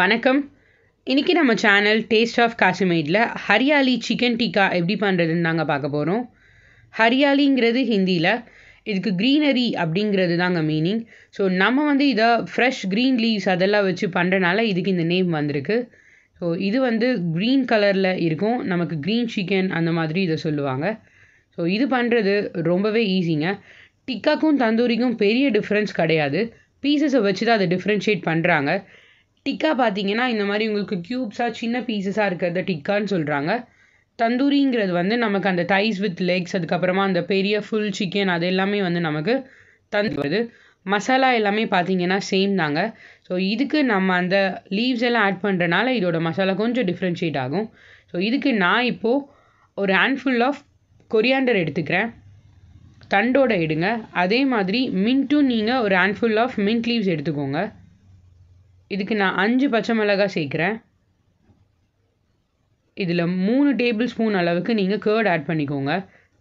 வணக்கம் இன்றைக்கி நம்ம சேனல் டேஸ்ட் ஆஃப் காஷ்மீரில் ஹரியாலி சிக்கன் டிக்கா எப்படி பண்ணுறதுன்னு நாங்கள் பார்க்க போகிறோம் ஹரியாலிங்கிறது ஹிந்தியில் இதுக்கு க்ரீனரி அப்படிங்கிறது தாங்க மீனிங் ஸோ நம்ம வந்து இதை ஃப்ரெஷ் க்ரீன் லீவ்ஸ் அதெல்லாம் வச்சு பண்ணுறனால இதுக்கு இந்த நேம் வந்திருக்கு ஸோ இது வந்து க்ரீன் கலரில் இருக்கும் நமக்கு க்ரீன் சிக்கன் அந்த மாதிரி இதை சொல்லுவாங்க ஸோ இது பண்ணுறது ரொம்பவே ஈஸிங்க டிக்காக்கும் தந்தூரிக்கும் பெரிய டிஃப்ரென்ஸ் கிடையாது பீசஸை வச்சு தான் அதை டிஃப்ரென்ஷியேட் பண்ணுறாங்க டிக்கா பார்த்தீங்கன்னா இந்த மாதிரி உங்களுக்கு க்யூப்ஸாக சின்ன பீசஸாக இருக்கிறத டிக்கான்னு சொல்கிறாங்க தந்தூரிங்கிறது வந்து நமக்கு அந்த தைஸ் வித் லெக்ஸ் அதுக்கப்புறமா அந்த பெரிய ஃபுல் சிக்கன் அது எல்லாமே வந்து நமக்கு தந்து வருது மசாலா எல்லாமே பார்த்தீங்கன்னா சேம் தாங்க ஸோ இதுக்கு நம்ம அந்த லீவ்ஸ் எல்லாம் ஆட் பண்ணுறனால இதோட மசாலா கொஞ்சம் டிஃப்ரென்ஷியேட் ஆகும் ஸோ இதுக்கு நான் இப்போது ஒரு ஹேண்ட்ஃபுல் ஆஃப் கொரியாண்டர் எடுத்துக்கிறேன் தண்டோட எடுங்க அதே மாதிரி மின்ட்டும் நீங்கள் ஒரு ஹேண்ட்ஃபுல் ஆஃப் மின்ட் லீவ்ஸ் எடுத்துக்கோங்க இதுக்கு நான் அஞ்சு பச்சை மிளகாய் சேர்க்குறேன் இதில் மூணு டேபிள் ஸ்பூன் அளவுக்கு நீங்கள் கேர்ட் ஆட் பண்ணிக்கோங்க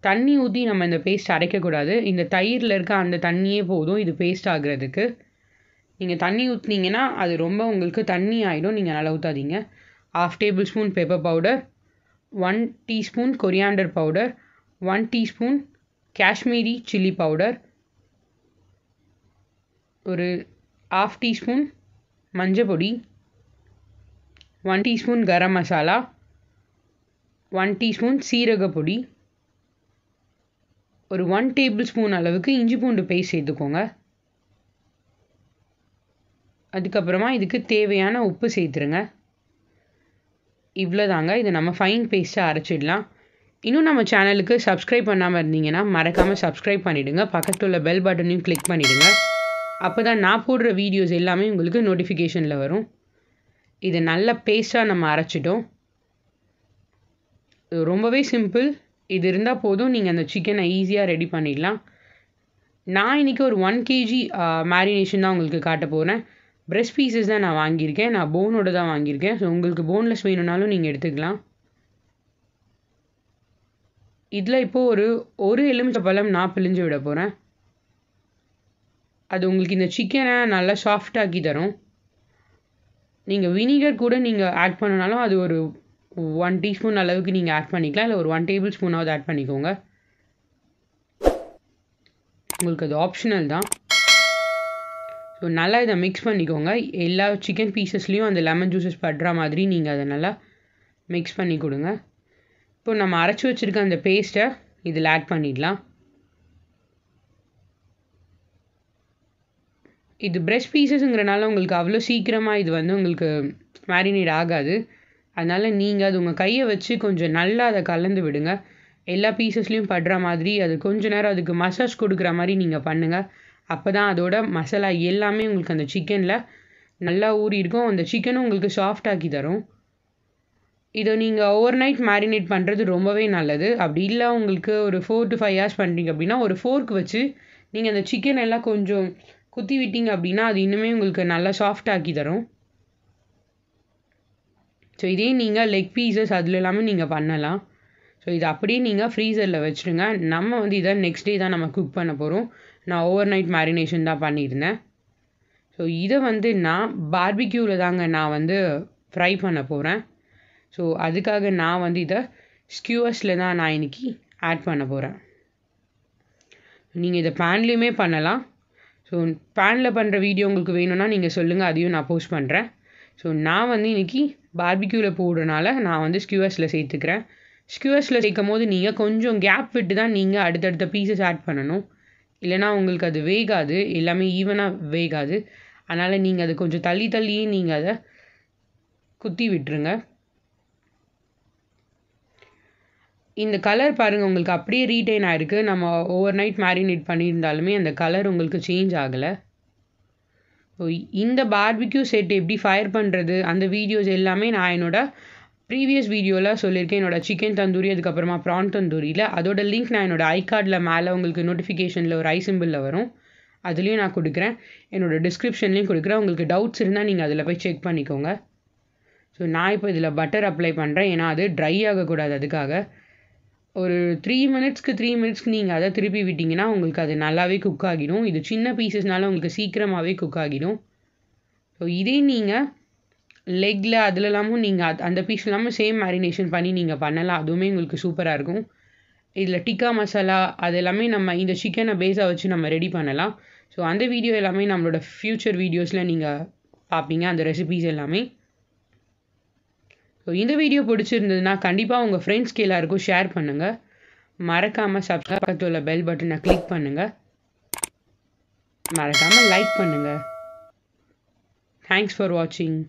தண்ணி ஊற்றி நம்ம இந்த பேஸ்ட் அரைக்கக்கூடாது இந்த தயிரில் இருக்க அந்த தண்ணியே போதும் இது பேஸ்ட் ஆகுறதுக்கு நீங்கள் தண்ணி ஊற்றினீங்கன்னா அது ரொம்ப உங்களுக்கு தண்ணி ஆகிடும் நீங்கள் நல்லா ஊற்றாதீங்க half tablespoon pepper powder one teaspoon coriander powder one teaspoon Kashmiri chilli powder ஒரு ஆஃப் டீஸ்பூன் மஞ்சள் பொடி one teaspoon garam masala one teaspoon சீரக பொடி ஒரு ஒன் டேபிள் ஸ்பூன் அளவுக்கு இஞ்சி பூண்டு பேஸ்ட் சேர்த்துக்கோங்க அதுக்கப்புறமா இதுக்கு தேவையான உப்பு சேர்த்துருங்க இவ்வளோதாங்க இதை நம்ம ஃபைன் பேஸ்ட்டாக அரைச்சிடலாம் இன்னும் நம்ம சேனலுக்கு சப்ஸ்கிரைப் பண்ணாமல் இருந்தீங்கன்னா மறக்காமல் சப்ஸ்கிரைப் பண்ணிவிடுங்க பக்கத்தில் உள்ள பெல் பட்டனையும் கிளிக் பண்ணிவிடுங்க அப்போ தான் நான் போடுற வீடியோஸ் எல்லாமே உங்களுக்கு நோட்டிஃபிகேஷனில் வரும் இதை நல்ல பேஸ்ட்டாக நம்ம அரைச்சிட்டோம் ரொம்பவே சிம்பிள் இது இருந்தால் போதும் நீங்கள் அந்த சிக்கனை ஈஸியாக ரெடி பண்ணிடலாம் நான் இன்றைக்கி ஒரு ஒன் கேஜி மேரினேஷன் தான் உங்களுக்கு காட்ட போகிறேன் பிரெஸ்ட் பீசஸ் தான் நான் வாங்கியிருக்கேன் நான் போனோட தான் வாங்கியிருக்கேன் ஸோ உங்களுக்கு போன்லெஸ் வேணும்னாலும் நீங்கள் எடுத்துக்கலாம் இதில் இப்போது ஒரு ஒரு எலுமிச்சை பழம் நான் பிழிஞ்சு விட போகிறேன் அது உங்களுக்கு இந்த சிக்கனை நல்லா சாஃப்டாக்கி தரும் நீங்கள் வினிகர் கூட நீங்கள் ஆட் பண்ணனாலும் அது ஒரு ஒன் டீஸ்பூன் அளவுக்கு நீங்கள் ஆட் பண்ணிக்கலாம் இல்லை ஒரு ஒன் டேபிள் ஸ்பூனாவது ஆட் பண்ணிக்கோங்க உங்களுக்கு அது ஆப்ஷனல் தான் ஸோ நல்லா இதை மிக்ஸ் பண்ணிக்கோங்க எல்லா சிக்கன் பீசஸ்லேயும் அந்த லெமன் ஜூஸஸ் படுற மாதிரி நீங்கள் அதை நல்லா மிக்ஸ் பண்ணி கொடுங்க இப்போ நம்ம அரைச்சி வச்சுருக்க அந்த பேஸ்ட்டை இதில் ஆட் பண்ணிடலாம் இது ப்ரெஷ் பீசஸுங்கிறனால உங்களுக்கு அவ்வளோ சீக்கிரமாக இது வந்து உங்களுக்கு மேரினேட் ஆகாது அதனால் நீங்கள் அது உங்கள் கையை வச்சு கொஞ்சம் நல்லா அதை கலந்து விடுங்க எல்லா பீசஸ்லேயும் படுற மாதிரி அது கொஞ்ச நேரம் அதுக்கு மசாஜ் கொடுக்குற மாதிரி நீங்கள் பண்ணுங்கள் அப்போ தான் அதோட மசாலா எல்லாமே உங்களுக்கு அந்த சிக்கனில் நல்லா ஊறி இருக்கும் அந்த சிக்கனும் உங்களுக்கு சாஃப்டாக்கி தரும் இதை நீங்கள் ஓவர் நைட் மேரினேட் பண்ணுறது ரொம்பவே நல்லது அப்படி இல்லை உங்களுக்கு ஒரு ஃபோர் டு ஃபைவ் ஹார்ஸ் பண்ணுறீங்க அப்படின்னா ஒரு ஃபோர்க் வச்சு நீங்கள் அந்த சிக்கன் எல்லாம் கொஞ்சம் குத்தி விட்டீங்க அப்படின்னா அது இன்னுமே உங்களுக்கு நல்லா சாஃப்ட் ஆக்கி தரும் ஸோ இதே நீங்கள் லெக் பீசஸ் அதில் இல்லாமல் நீங்கள் பண்ணலாம் ஸோ இது அப்படியே நீங்கள் ஃப்ரீசரில் வச்சுருங்க நம்ம வந்து இதை நெக்ஸ்ட் டே தான் நம்ம குக் பண்ண போகிறோம் நான் ஓவர் நைட் மேரினேஷன் தான் பண்ணியிருந்தேன் ஸோ இதை வந்து நான் பார்பிக்யூவில் தாங்க நான் வந்து ஃப்ரை பண்ண போகிறேன் ஸோ அதுக்காக நான் வந்து இதை ஸ்கியூவர்ஸில் தான் நான் இன்றைக்கி ஆட் பண்ண போகிறேன் நீங்கள் இதை பேன்லேயுமே பண்ணலாம் ஸோ பேனில் பண்ணுற வீடியோ உங்களுக்கு வேணும்னா நீங்கள் சொல்லுங்கள் அதையும் நான் போஸ்ட் பண்ணுறேன் ஸோ நான் வந்து இன்றைக்கி பார்பிக்யூவில் போடுறனால நான் வந்து ஸ்கியூவர்ஸில் சேர்த்துக்கிறேன் ஸ்கியூவர்ஸில் சேர்க்கும் போது நீங்கள் கொஞ்சம் கேப் விட்டு தான் நீங்கள் அடுத்தடுத்த பீசஸ் ஆட் பண்ணணும் இல்லைனா உங்களுக்கு அது வேகாது எல்லாமே ஈவனாக வேகாது அதனால் நீங்கள் அதை கொஞ்சம் தள்ளி தள்ளியே நீங்கள் அதை குத்தி விட்டுருங்க இந்த கலர் பாருங்கள் உங்களுக்கு அப்படியே ரீட்டைன் ஆகிருக்கு நம்ம ஓவர் நைட் மேரினேட் பண்ணியிருந்தாலுமே அந்த கலர் உங்களுக்கு சேஞ்ச் ஆகலை ஸோ இந்த பார்பிக்யூ செட் எப்படி ஃபயர் பண்ணுறது அந்த வீடியோஸ் எல்லாமே நான் என்னோடய ப்ரீவியஸ் வீடியோவில் சொல்லியிருக்கேன் என்னோடய சிக்கன் தந்தூரி அதுக்கப்புறமா ப்ரான் தந்தூரியில் அதோட லிங்க் நான் என்னோடய ஐ கார்டில் மேலே உங்களுக்கு நோட்டிஃபிகேஷனில் ஒரு ஐ சிம்பிளில் வரும் அதுலேயும் நான் கொடுக்குறேன் என்னோடய டிஸ்கிரிப்ஷன்லேயும் கொடுக்குறேன் உங்களுக்கு டவுட்ஸ் இருந்தால் நீங்கள் அதில் போய் செக் பண்ணிக்கோங்க ஸோ நான் இப்போ இதில் பட்டர் அப்ளை பண்ணுறேன் ஏன்னா அது ட்ரை ஆகக்கூடாது அதுக்காக ஒரு த்ரீ மினிட்ஸ்க்கு த்ரீ மினிட்ஸ்க்கு நீங்கள் அதை திருப்பி விட்டிங்கன்னா உங்களுக்கு அது நல்லாவே குக் ஆகிடும் இது சின்ன பீசஸ்னால உங்களுக்கு சீக்கிரமாகவே குக் ஆகிடும் ஸோ இதே நீங்கள் லெக்கில் அதில் இல்லாமல் நீங்கள் அது அந்த பீஸ் இல்லாமல் சேம் மேரினேஷன் பண்ணி நீங்கள் பண்ணலாம் அதுவுமே உங்களுக்கு சூப்பராக இருக்கும் இதில் டிக்கா மசாலா அது எல்லாமே நம்ம இந்த சிக்கனை பேஸாக வச்சு நம்ம ரெடி பண்ணலாம் ஸோ அந்த வீடியோ எல்லாமே நம்மளோட ஃப்யூச்சர் வீடியோஸில் நீங்கள் பார்ப்பீங்க அந்த ரெசிபீஸ் எல்லாமே ஸோ இந்த வீடியோ பிடிச்சிருந்ததுன்னா கண்டிப்பாக உங்கள் ஃப்ரெண்ட்ஸ்க்கு எல்லாருக்கும் ஷேர் பண்ணுங்கள் மறக்காமல் சப்ஸ்கிரைப் பக்கத்தில் உள்ள பெல் பட்டனை கிளிக் பண்ணுங்கள் மறக்காமல் லைக் பண்ணுங்கள் தேங்க்ஸ் ஃபார் வாட்சிங்